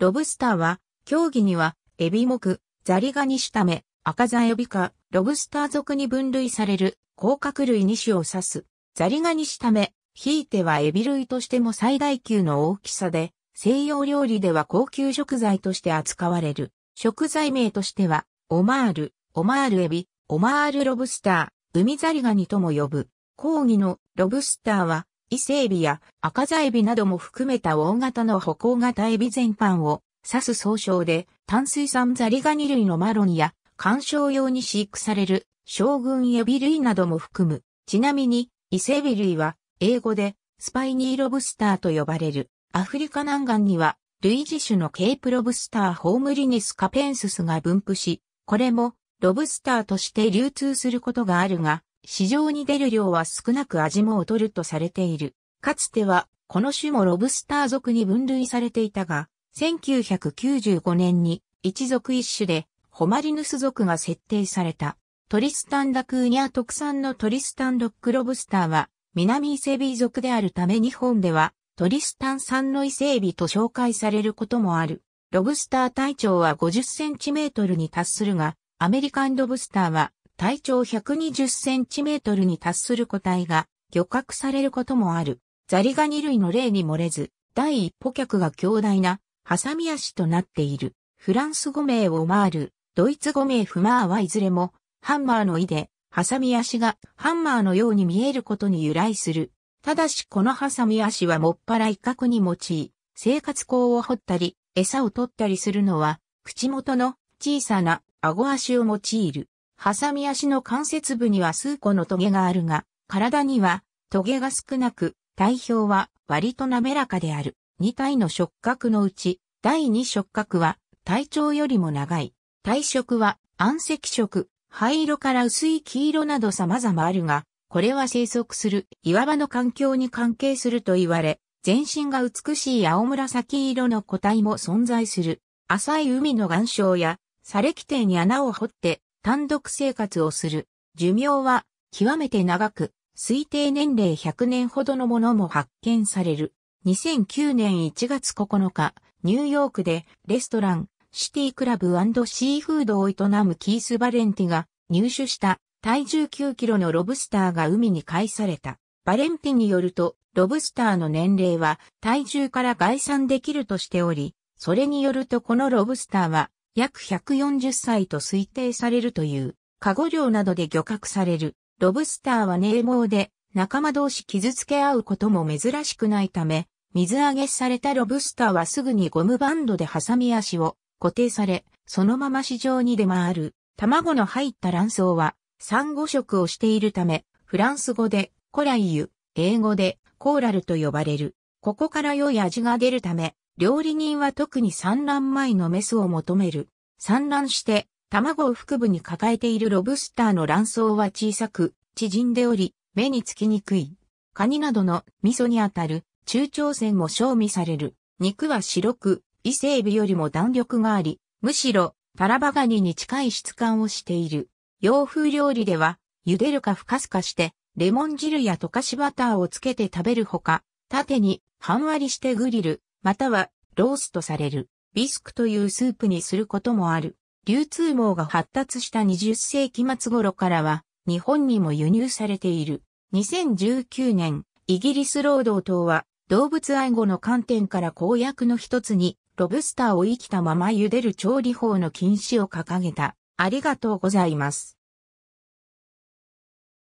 ロブスターは、競技には、エビ目、ザリガニシタメ、赤ザエビ科、ロブスター属に分類される、甲殻類2種を指す、ザリガニシタメ、ひいてはエビ類としても最大級の大きさで、西洋料理では高級食材として扱われる。食材名としては、オマール、オマールエビ、オマールロブスター、海ザリガニとも呼ぶ。講義のロブスターは、伊勢エビや赤座エビなども含めた大型の歩行型エビ全般を指す総称で、炭水産ザリガニ類のマロンや、観賞用に飼育される将軍エビ類なども含む。ちなみに、伊勢エビ類は、英語で、スパイニーロブスターと呼ばれる。アフリカ南岸には、類似種のケープロブスターホームリニスカペンススが分布し、これも、ロブスターとして流通することがあるが、市場に出る量は少なく味も劣るとされている。かつては、この種もロブスター属に分類されていたが、1995年に一属一種で、ホマリヌス属が設定された。トリスタン・ダクーニャ特産のトリスタン・ロック・ロブスターは、南伊勢ビー属であるため日本では、トリスタン産の伊勢海老と紹介されることもある。ロブスター体長は50センチメートルに達するが、アメリカンロブスターは体長120センチメートルに達する個体が漁獲されることもある。ザリガニ類の例に漏れず、第一歩脚が強大な、ハサミ足となっている。フランス語名オマール、ドイツ語名フマーはいずれも、ハンマーの意で、ハサミ足がハンマーのように見えることに由来する。ただしこのハサミ足はもっぱら威嚇に用い、生活口を掘ったり、餌を取ったりするのは、口元の小さな顎足を用いる。サみ足の関節部には数個のトゲがあるが、体にはトゲが少なく、体表は割と滑らかである。2体の触覚のうち、第2触覚は体長よりも長い。体色は暗赤色、灰色から薄い黄色など様々あるが、これは生息する岩場の環境に関係すると言われ、全身が美しい青紫色の個体も存在する。浅い海の岩礁や、砂礫底に穴を掘って単独生活をする。寿命は極めて長く、推定年齢100年ほどのものも発見される。2009年1月9日、ニューヨークでレストラン、シティクラブシーフードを営むキース・バレンティが入手した体重9キロのロブスターが海に返された。バレンティによると、ロブスターの年齢は体重から概算できるとしており、それによるとこのロブスターは約140歳と推定されるという、カゴ漁などで漁獲される、ロブスターは冷房で、仲間同士傷つけ合うことも珍しくないため、水揚げされたロブスターはすぐにゴムバンドで挟み足を固定され、そのまま市場に出回る。卵の入った卵巣は、産後食をしているため、フランス語でコライユ、英語でコーラルと呼ばれる。ここから良い味が出るため、料理人は特に産卵前のメスを求める。産卵して、卵を腹部に抱えているロブスターの卵巣は小さく、縮んでおり、目につきにくい。カニなどの味噌にあたる中長線も賞味される。肉は白く、伊勢エビよりも弾力があり、むしろタラバガニに近い質感をしている。洋風料理では、茹でるかふかすかして、レモン汁や溶かしバターをつけて食べるほか、縦に半割りしてグリル、またはローストされるビスクというスープにすることもある。流通網が発達した20世紀末頃からは日本にも輸入されている。2019年、イギリス労働党は動物愛護の観点から公約の一つにロブスターを生きたまま茹でる調理法の禁止を掲げた。ありがとうございます。